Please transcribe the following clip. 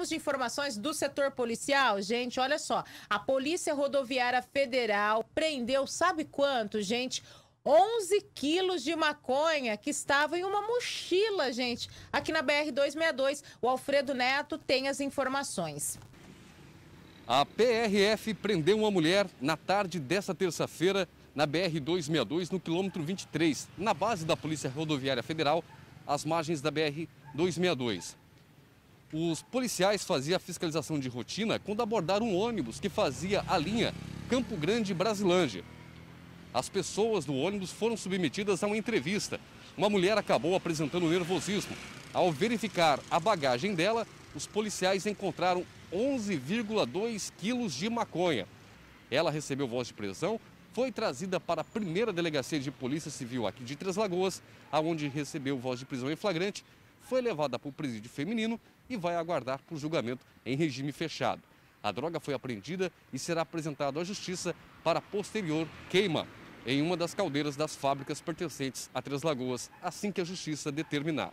Vamos de informações do setor policial, gente. Olha só, a Polícia Rodoviária Federal prendeu, sabe quanto, gente? 11 quilos de maconha que estava em uma mochila, gente, aqui na BR-262. O Alfredo Neto tem as informações. A PRF prendeu uma mulher na tarde dessa terça-feira na BR-262, no quilômetro 23, na base da Polícia Rodoviária Federal, às margens da BR-262 os policiais faziam a fiscalização de rotina quando abordaram um ônibus que fazia a linha Campo Grande-Brasilândia. As pessoas do ônibus foram submetidas a uma entrevista. Uma mulher acabou apresentando nervosismo. Ao verificar a bagagem dela, os policiais encontraram 11,2 quilos de maconha. Ela recebeu voz de prisão, foi trazida para a primeira delegacia de polícia civil aqui de Três Lagoas, aonde recebeu voz de prisão em flagrante foi levada para o presídio feminino e vai aguardar por julgamento em regime fechado. A droga foi apreendida e será apresentada à justiça para posterior queima em uma das caldeiras das fábricas pertencentes a Três Lagoas, assim que a justiça determinar.